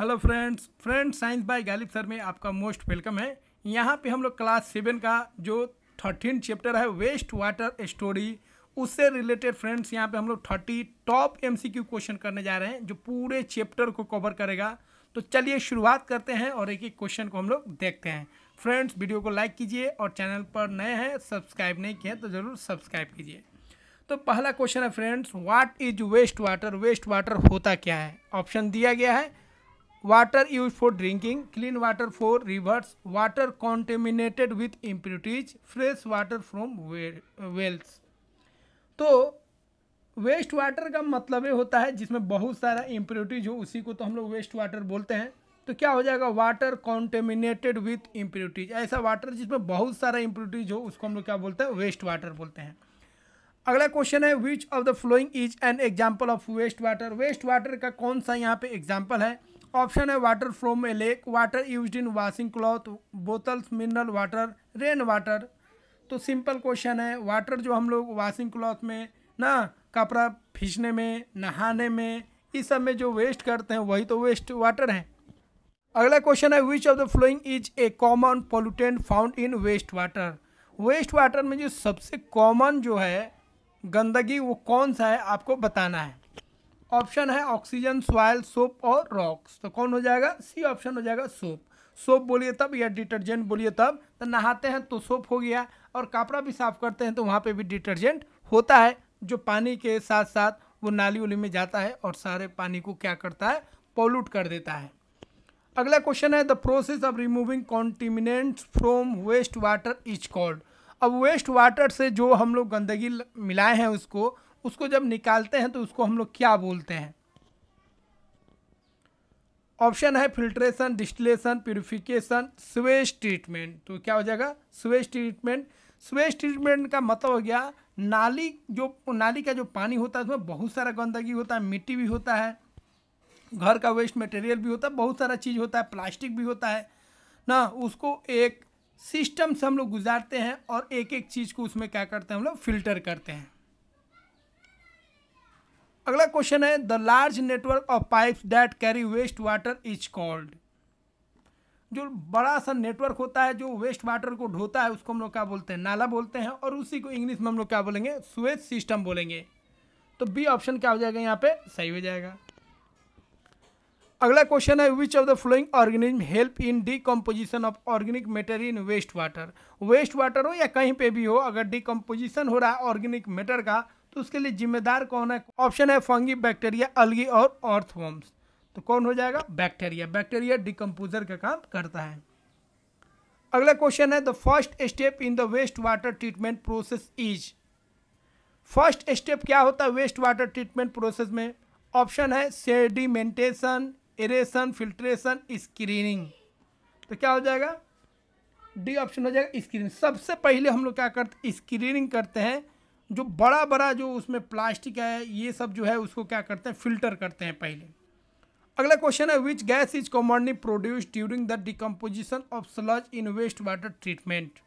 Hello friends friends science by Ghalib sir में आपका most welcome है यहाँ पे हम लोग क्लास सेवन का जो थर्टीन चैप्टर है वेस्ट वाटर स्टोरी उससे रिलेटेड फ्रेंड्स यहाँ पे हम लोग थर्टी टॉप एमसीक्यू क्वेश्चन करने जा रहे हैं जो पूरे चैप्टर को कवर करेगा तो चलिए शुरुआत करते हैं और एक एक क्वेश्चन को हम लोग देखते हैं फ्रेंड्स वीडियो को लाइक कीजिए और चैनल पर नए हैं सब्सक्राइब नहीं किए तो ज़रूर सब्सक्राइब कीजिए तो पहला क्वेश्चन है friends what is waste water waste water होता क्या है ऑप्शन दिया गया है water used for drinking, clean water for rivers, water contaminated with impurities, fresh water from uh, wells. तो वेस्ट वाटर का मतलब ये होता है जिसमें बहुत सारा इम्प्योरिटीज हो उसी को तो हम लोग वेस्ट वाटर बोलते हैं तो क्या हो जाएगा वाटर कॉन्टेमिनेटेड विथ इम्प्योरिटीज ऐसा वाटर जिसमें बहुत सारा इम्प्योरिटीज हो उसको हम लोग क्या बोलते हैं वेस्ट वाटर बोलते हैं अगला क्वेश्चन है which of the following is an example of waste water waste water का कौन सा यहाँ पे एग्जाम्पल है ऑप्शन है water from a lake water use in washing cloth bottles mineral water rain water तो सिंपल क्वेश्चन है वाटर जो हम लोग वाशिंग क्लॉथ में ना कपड़ा खींचने में नहाने में इस सब में जो वेस्ट करते हैं वही तो वेस्ट वाटर है अगला क्वेश्चन है which of the following is a common pollutant found in waste water waste water में जो सबसे कॉमन जो है गंदगी वो कौन सा है आपको बताना है ऑप्शन है ऑक्सीजन सॉयल सोप और रॉक्स तो कौन हो जाएगा सी ऑप्शन हो जाएगा सोप सोप बोलिए तब या डिटर्जेंट बोलिए तब तो नहाते हैं तो सोप हो गया और कपड़ा भी साफ करते हैं तो वहाँ पे भी डिटर्जेंट होता है जो पानी के साथ साथ वो नाली उली में जाता है और सारे पानी को क्या करता है पोल्यूट कर देता है अगला क्वेश्चन है the process of removing contaminants from waste water is called अब वेस्ट वाटर से जो हम लोग गंदगी मिलाए हैं उसको उसको जब निकालते हैं तो उसको हम लोग क्या बोलते हैं ऑप्शन है filtration distillation purification sewage treatment तो क्या हो जाएगा स्वेज ट्रीटमेंट स्वेज ट्रीटमेंट का मतलब हो गया नाली जो नाली का जो पानी होता है उसमें बहुत सारा गंदगी होता है मिट्टी भी होता है घर का वेस्ट मटेरियल भी होता है बहुत सारा चीज़ होता है प्लास्टिक भी होता है ना उसको एक सिस्टम से हम लोग गुजारते हैं और एक एक चीज़ को उसमें क्या करते हैं हम लोग फिल्टर करते हैं अगला क्वेश्चन है the large network of pipe that carry waste water is called जो बड़ा सा नेटवर्क होता है जो वेस्ट वाटर को ढोता है उसको हम लोग क्या बोलते हैं नाला बोलते हैं और उसी को इंग्लिश में हम लोग क्या बोलेंगे स्वेज सिस्टम बोलेंगे तो बी ऑप्शन क्या हो जाएगा यहाँ पे सही हो जाएगा अगला क्वेश्चन है which of the following organism help in decomposition of organic matter in waste water waste water हो या कहीं पे भी हो अगर डीकम्पोजिशन हो रहा है ऑर्गेनिक मेटर का तो उसके लिए जिम्मेदार कौन है ऑप्शन है फंगी बैक्टीरिया अलगी और ऑर्थवर्म्स तो कौन हो जाएगा बैक्टीरिया बैक्टीरिया डिकम्पोजर का काम करता है अगला क्वेश्चन है the first step in the waste water treatment process is first step क्या होता है वेस्ट वाटर ट्रीटमेंट प्रोसेस में ऑप्शन है सेडिमेंटेशन एरेसन फिल्ट्रेशन स्क्रीनिंग तो क्या हो जाएगा डी ऑप्शन हो जाएगा स्क्रीनिंग सबसे पहले हम लोग क्या करते स्क्रीनिंग करते हैं जो बड़ा बड़ा जो उसमें प्लास्टिक है ये सब जो है उसको क्या करते हैं फिल्टर करते हैं पहले अगला क्वेश्चन है which gas is commonly produce during the decomposition of sludge in waste water treatment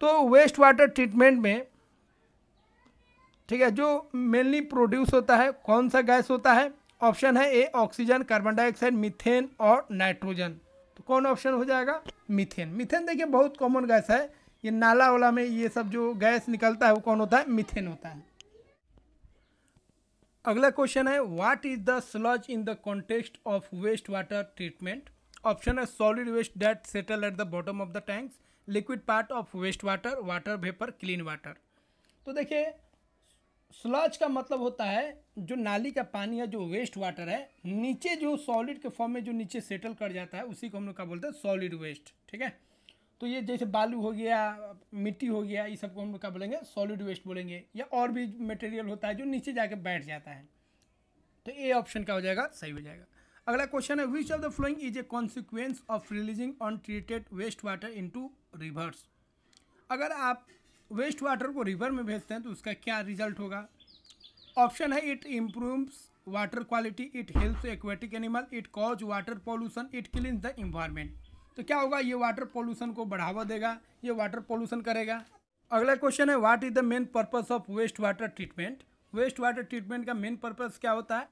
तो वेस्ट वाटर ट्रीटमेंट में ठीक है जो मेनली प्रोड्यूस होता है कौन सा गैस होता है ऑप्शन है A oxygen carbon dioxide methane और नाइट्रोजन तो कौन ऑप्शन हो जाएगा मिथेन मिथेन देखिए बहुत कॉमन गैस है ये नाला वाला में ये सब जो गैस निकलता है वो कौन होता है मिथेन होता है अगला क्वेश्चन है what is the sludge in the context of waste water treatment option है solid waste that settle at the bottom of the tanks liquid part of waste water water vapour clean water तो देखिए स्लॉज का मतलब होता है जो नाली का पानी है जो वेस्ट वाटर है नीचे जो सॉलिड के फॉर्म में जो नीचे सेटल कर जाता है उसी को हम लोग क्या बोलते हैं सॉलिड वेस्ट ठीक है तो ये जैसे बालू हो गया मिट्टी हो गया ये सब को हम क्या बोलेंगे सॉलिड वेस्ट बोलेंगे या और भी मटेरियल होता है जो नीचे जाके बैठ जाता है तो ए ऑप्शन क्या हो जाएगा सही हो जाएगा अगला क्वेश्चन है which of the following is a consequence of releasing untreated waste water to rivers अगर आप वेस्ट वाटर को रिवर में भेजते हैं तो उसका क्या रिजल्ट होगा ऑप्शन है it improves water quality it helps aquatic animal it cause water pollution it cleans the environment तो क्या होगा ये वाटर पोल्यूशन को बढ़ावा देगा ये वाटर पोल्यूशन करेगा अगला क्वेश्चन है what is the main purpose of waste water treatment waste water treatment का मेन पर्पस क्या होता है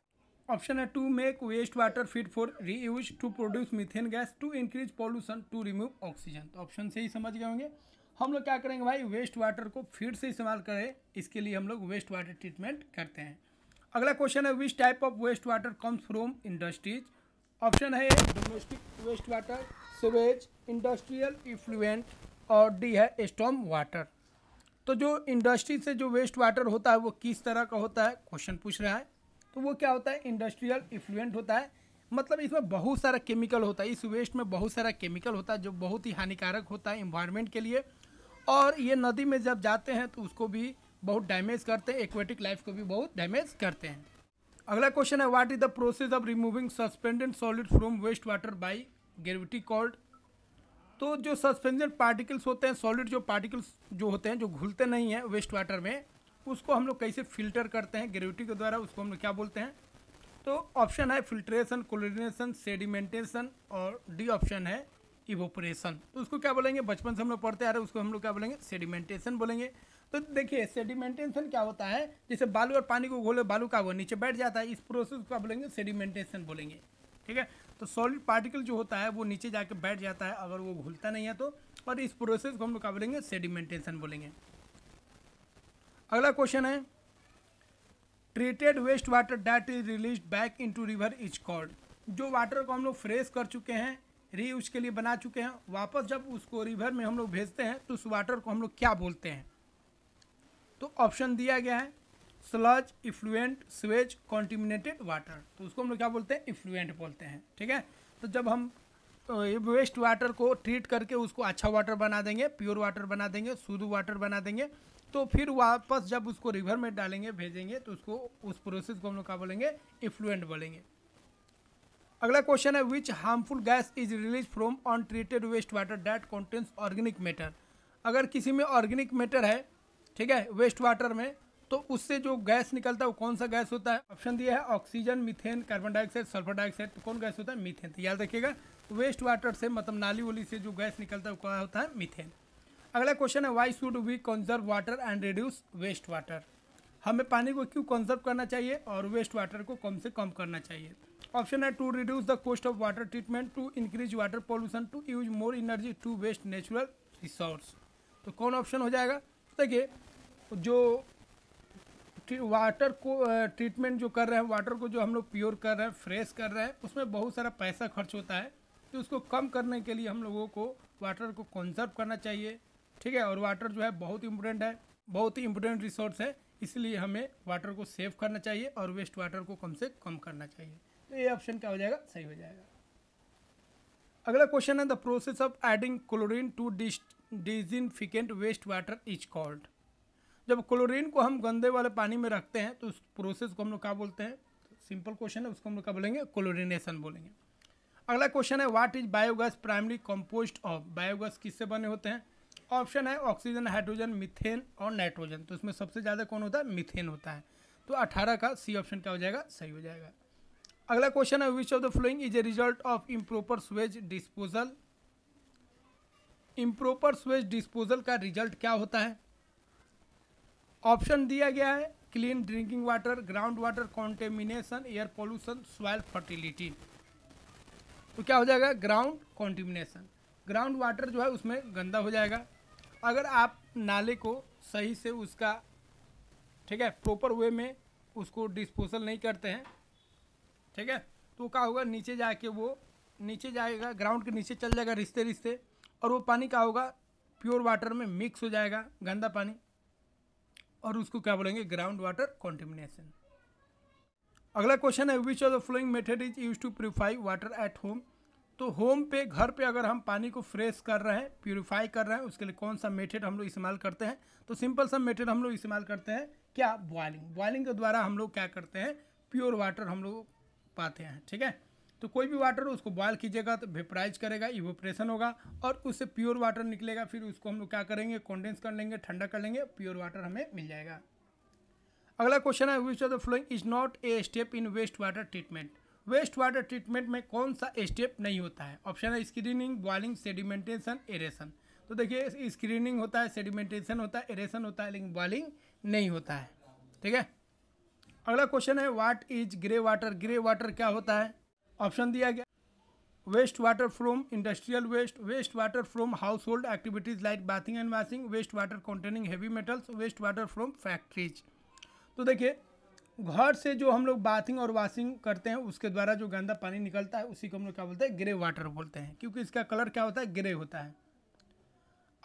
ऑप्शन है to make waste water fit for reuse to produce methane gas to increase pollution to remove oxygen तो option से ही समझ गए होंगे हम लोग क्या करेंगे भाई वेस्ट वाटर को फिर से इस्तेमाल करें इसके लिए हम लोग वेस्ट वाटर ट्रीटमेंट करते हैं अगला क्वेश्चन है which type of waste water comes from industries option है domestic waste water sewage industrial effluent और डी है स्टॉम वाटर तो जो इंडस्ट्री से जो वेस्ट वाटर होता है वो किस तरह का होता है क्वेश्चन पूछ रहा है तो वो क्या होता है इंडस्ट्रियल इफ्लुएंट होता है मतलब इसमें बहुत सारा केमिकल होता है इस वेस्ट में बहुत सारा केमिकल होता है जो बहुत ही हानिकारक होता है इन्वायरमेंट के लिए और ये नदी में जब जाते हैं तो उसको भी बहुत डैमेज करते हैं एक्वेटिक लाइफ को भी बहुत डैमेज करते हैं अगला क्वेश्चन है what is the process of removing suspended solid from waste water by gravity called तो जो सस्पेंशन पार्टिकल्स होते हैं सॉलिड जो पार्टिकल्स जो होते हैं जो घुलते नहीं हैं वेस्ट वाटर में उसको हम लोग कैसे फिल्टर करते हैं ग्रेविटी के द्वारा उसको हम लोग क्या बोलते हैं तो ऑप्शन है फिल्ट्रेशन क्लोरिनेशन सेडिमेंटेशन और डी ऑप्शन है इवोपरेशन तो उसको क्या बोलेंगे बचपन से हम लोग पढ़ते आ रहे हैं उसको हम लोग क्या बोलेंगे सेडिमेंटेशन बोलेंगे तो देखिए सेडिमेंटेशन क्या होता है जैसे बालू और पानी को घोले बालू का वो नीचे बैठ जाता है इस प्रोसेस को क्या बोलेंगे सेडिमेंटेशन बोलेंगे ठीक है तो सॉलिड पार्टिकल जो होता है वो नीचे जाके बैठ जाता है अगर वो घुलता नहीं है तो और इस प्रोसेस को हम लोग क्या बोलेंगे सेडिमेंटेशन बोलेंगे अगला क्वेश्चन है treated waste water that is release back to river is called जो वाटर को हम लोग फ्रेश कर चुके हैं रीयूज के लिए बना चुके हैं वापस जब उसको रिवर में हम लोग भेजते हैं तो उस वाटर को हम लोग क्या बोलते हैं तो ऑप्शन दिया गया है sludge effluent sewage contaminated water तो उसको हम लोग क्या बोलते हैं इफ्लुएंट बोलते हैं ठीक है तो जब हम वेस्ट वाटर को ट्रीट करके उसको अच्छा वाटर बना देंगे प्योर वाटर बना देंगे शुद्ध वाटर बना देंगे तो फिर वापस जब उसको रिवर में डालेंगे भेजेंगे तो उसको उस प्रोसेस को हम लोग क्या बोलेंगे इफ्लुएंट बोलेंगे अगला क्वेश्चन है which harmful gas is release from untreated waste water that contains organic matter अगर किसी में ऑर्गेनिक मैटर है ठीक है वेस्ट वाटर में तो उससे जो गैस निकलता है वो कौन सा गैस होता है ऑप्शन दिया है oxygen methane carbon dioxide sulphur dioxide तो कौन गैस होता है मिथेन तो याद रखिएगा वेस्ट वाटर से मतलब नाली वाली से जो गैस निकलता है वो क्या होता है मिथेन अगला क्वेश्चन है why should we conserve water and reduce waste water हमें पानी को क्यों कंजर्व करना चाहिए और वेस्ट वाटर को कम से कम करना चाहिए ऑप्शन है to reduce the cost of water treatment to increase water pollution to use more energy to waste natural resource तो कौन ऑप्शन हो जाएगा देखिए जो वाटर को ट्रीटमेंट uh, जो कर रहे हैं वाटर को जो हम लोग प्योर कर रहे हैं फ्रेश कर रहे हैं उसमें बहुत सारा पैसा खर्च होता है तो उसको कम करने के लिए हम लोगों को वाटर को कंजर्व करना चाहिए ठीक है और वाटर जो है बहुत इम्पोर्टेंट है बहुत ही इम्पोर्टेंट रिसोर्स है इसलिए हमें वाटर को सेव करना चाहिए और वेस्ट वाटर को कम से कम करना चाहिए तो ये ऑप्शन क्या हो जाएगा सही हो जाएगा अगला क्वेश्चन है the process of adding chlorine to dis disinfect waste water is called जब क्लोरीन को हम गंदे वाले पानी में रखते हैं तो उस प्रोसेस को हम लोग क्या बोलते हैं सिंपल क्वेश्चन है उसको हम लोग क्या बोलेंगे क्लोरिनेशन बोलेंगे अगला क्वेश्चन है what is biogas primary compost of biogas किससे बने होते हैं ऑप्शन है ऑक्सीजन हाइड्रोजन मिथेन और नाइट्रोजन तो उसमें सबसे ज़्यादा कौन होता है मिथेन होता है तो 18 का सी ऑप्शन क्या हो जाएगा सही हो जाएगा अगला क्वेश्चन है which of the following is a result of improper sewage disposal improper sewage disposal का रिजल्ट क्या होता है ऑप्शन दिया गया है clean drinking water ground water contamination air pollution soil fertility तो क्या हो जाएगा ग्राउंड कॉन्टेमिनेशन ग्राउंड वाटर जो है उसमें गंदा हो जाएगा अगर आप नाले को सही से उसका ठीक है प्रॉपर वे में उसको डिस्पोजल नहीं करते हैं ठीक है तो क्या होगा नीचे जाके वो नीचे जाएगा ग्राउंड के नीचे चल जाएगा रिश्ते रिश्ते और वो पानी क्या होगा प्योर वाटर में मिक्स हो जाएगा गंदा पानी और उसको क्या बोलेंगे ग्राउंड वाटर कॉन्टेमिनेशन अगला क्वेश्चन है which of the following method is use to purify water at home तो होम पे घर पे अगर हम पानी को फ्रेश कर रहे हैं प्योरीफाई कर रहे हैं उसके लिए कौन सा मेथड हम लोग इस्तेमाल करते हैं तो सिंपल सा मेथड हम लोग इस्तेमाल करते हैं क्या बॉयलिंग बॉयलिंग के द्वारा हम लोग क्या करते हैं प्योर वाटर हम लोग पाते हैं ठीक है तो कोई भी वाटर उसको बॉयल कीजिएगा तो वेपराइज करेगा इवोप्रेशन होगा और उससे प्योर वाटर निकलेगा फिर उसको हम लोग क्या करेंगे कॉन्डेंस कर लेंगे ठंडा कर लेंगे प्योर वाटर हमें मिल जाएगा अगला क्वेश्चन है which of the following is not a step in waste water treatment waste water treatment में कौन सा स्टेप नहीं होता है ऑप्शन है स्क्रीनिंग बॉयलिंग सेडिमेंटेशन एरेशन तो देखिए स्क्रीनिंग होता है सेडिमेंटेशन होता है एरेशन होता है लेकिन बॉयलिंग नहीं होता है ठीक है अगला क्वेश्चन है what is grey water grey water क्या होता है ऑप्शन दिया गया waste water from industrial waste waste water from household activities like bathing and washing waste water containing heavy metals waste water from factories तो देखिए घर से जो हम लोग बाथिंग और वाशिंग करते हैं उसके द्वारा जो गंदा पानी निकलता है उसी को हम लोग क्या बोलते हैं ग्रे वाटर बोलते हैं क्योंकि इसका कलर क्या होता है ग्रे होता है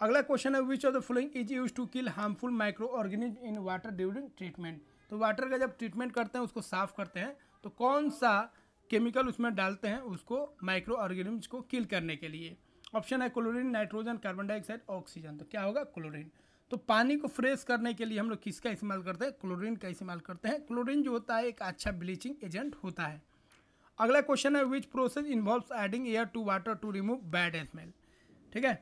अगला क्वेश्चन है which of the following is use to kill harmful micro organism in water during treatment तो वाटर का जब ट्रीटमेंट करते हैं उसको साफ करते हैं तो कौन सा केमिकल उसमें डालते हैं उसको माइक्रो ऑर्गेनिम्स को किल करने के लिए ऑप्शन है chlorine nitrogen carbon dioxide oxygen तो क्या होगा क्लोरीन तो पानी को फ्रेश करने के लिए हम लोग किसका इस्तेमाल करते हैं क्लोरीन का इस्तेमाल करते हैं क्लोरीन जो होता है एक अच्छा ब्लीचिंग एजेंट होता है अगला क्वेश्चन है which process involve adding air to water to remove bad smell ठीक है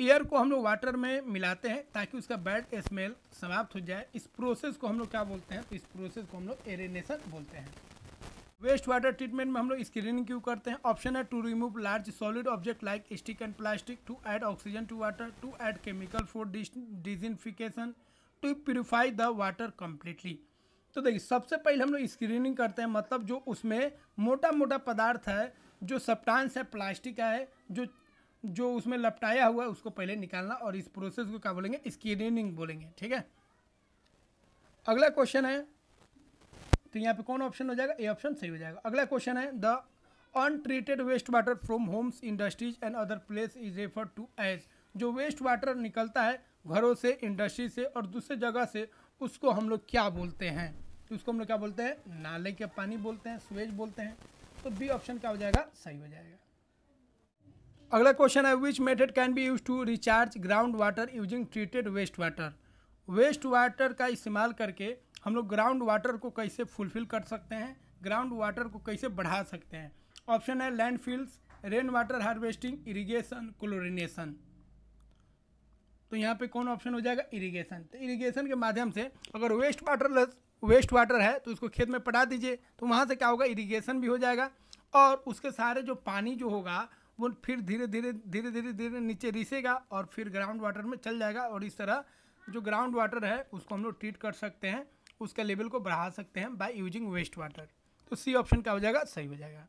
एयर को हम लोग वाटर में मिलाते हैं ताकि उसका बैड स्मेल समाप्त हो जाए इस प्रोसेस को हम लोग क्या बोलते हैं तो इस प्रोसेस को हम लोग एरेनेशन बोलते हैं वेस्ट वाटर ट्रीटमेंट में हम लोग स्क्रीनिंग क्यों करते हैं ऑप्शन है to remove large solid object like stick and plastic to add oxygen to water to add chemical for disinfection to purify the water completely तो देखिए सबसे पहले हम लोग स्क्रीनिंग करते हैं मतलब जो उसमें मोटा मोटा पदार्थ है जो सप्टांस है प्लास्टिक है जो जो उसमें लपटाया हुआ है उसको पहले निकालना और इस प्रोसेस को क्या बोलेंगे स्क्रीनिंग बोलेंगे ठीक है अगला क्वेश्चन है तो यहाँ पे कौन ऑप्शन हो जाएगा ए ऑप्शन सही हो जाएगा अगला क्वेश्चन है the untreated waste water from homes industries and other place is refer to as जो वेस्ट वाटर निकलता है घरों से इंडस्ट्री से और दूसरे जगह से उसको हम लोग क्या बोलते हैं तो उसको हम लोग क्या बोलते हैं नाले के पानी बोलते हैं स्वेज बोलते हैं तो बी ऑप्शन क्या हो जाएगा सही हो जाएगा अगला क्वेश्चन है which method can be use to recharge ground water using treated waste water waste water का इस्तेमाल करके हम लोग ग्राउंड वाटर को कैसे फुलफिल कर सकते हैं ग्राउंड वाटर को कैसे बढ़ा सकते हैं ऑप्शन है land fields rain water harvesting irrigation chlorination तो यहाँ पे कौन ऑप्शन हो जाएगा इरिगेशन तो इरिगेशन के माध्यम से अगर वेस्ट वाटर वेस्ट वाटर है तो उसको खेत में पटा दीजिए तो वहाँ से क्या होगा इरिगेशन भी हो जाएगा और उसके सारे जो पानी जो होगा वो फिर धीरे धीरे धीरे धीरे धीरे नीचे रिसेगा और फिर ग्राउंड वाटर में चल जाएगा और इस तरह जो ग्राउंड वाटर है उसको हम लोग ट्रीट कर सकते हैं उसका लेवल को बढ़ा सकते हैं बाय यूजिंग वेस्ट वाटर तो सी ऑप्शन क्या हो जाएगा सही हो जाएगा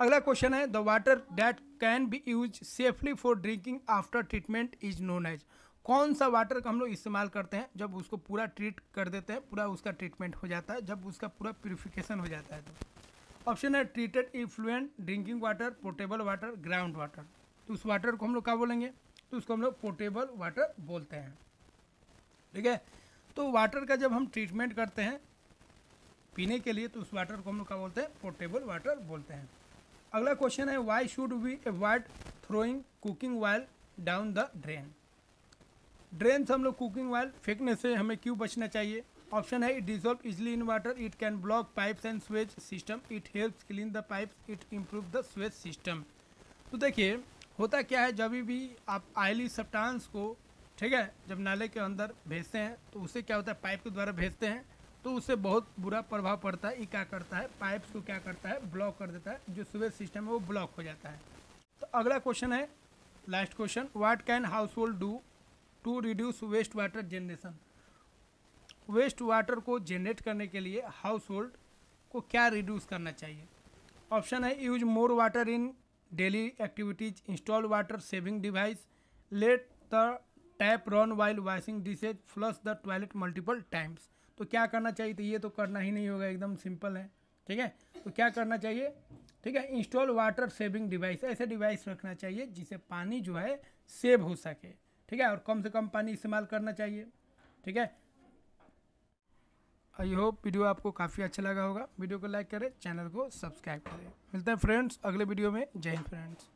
अगला क्वेश्चन है the water that can be use safely for drinking after treatment is known as कौन सा वाटर का हम लोग इस्तेमाल करते हैं जब उसको पूरा ट्रीट कर देते हैं पूरा उसका ट्रीटमेंट हो जाता है जब उसका पूरा प्योरीफिकेशन हो जाता है तो ऑप्शन है treated effluent drinking water portable water ground water तो उस वाटर को हम लोग क्या बोलेंगे तो उसको हम लोग पोर्टेबल वाटर बोलते हैं ठीक है तो वाटर का जब हम ट्रीटमेंट करते हैं पीने के लिए तो उस वाटर को हम लोग क्या बोलते हैं पोर्टेबल वाटर बोलते हैं अगला क्वेश्चन है why should we avoid throwing cooking oil down the drain drain से हम लोग कुकिंग वायल फेंकने से हमें क्यों बचना चाहिए ऑप्शन है it dissolve easily in water it can block pipes and sewage system it helps clean the pipes it improve the sewage system तो देखिए होता क्या है जब भी आप आयली सब्टांस को ठीक है जब नाले के अंदर भेजते हैं तो उसे क्या होता है पाइप के द्वारा भेजते हैं तो उससे बहुत बुरा प्रभाव पड़ता है ये क्या करता है पाइप्स को क्या करता है ब्लॉक कर देता है जो सुवेज सिस्टम है वो ब्लॉक हो जाता है तो अगला क्वेश्चन है last question what can household do to reduce waste water generation waste water को जनरेट करने के लिए हाउस होल्ड को क्या रिड्यूस करना चाहिए ऑप्शन है use more water in daily activities install water saving device let the tap run while washing dishes flush the toilet multiple times तो क्या करना चाहिए तो ये तो करना ही नहीं होगा एकदम सिंपल है ठीक है तो क्या करना चाहिए ठीक है इंस्टॉल वाटर सेविंग डिवाइस ऐसे डिवाइस रखना चाहिए जिससे पानी जो है सेव हो सके ठीक है और कम से कम पानी इस्तेमाल करना चाहिए ठीक है आई होप वीडियो आपको काफ़ी अच्छा लगा होगा वीडियो को लाइक करें चैनल को सब्सक्राइब करें मिलते हैं फ्रेंड्स अगले वीडियो में जय हिंद फ्रेंड्स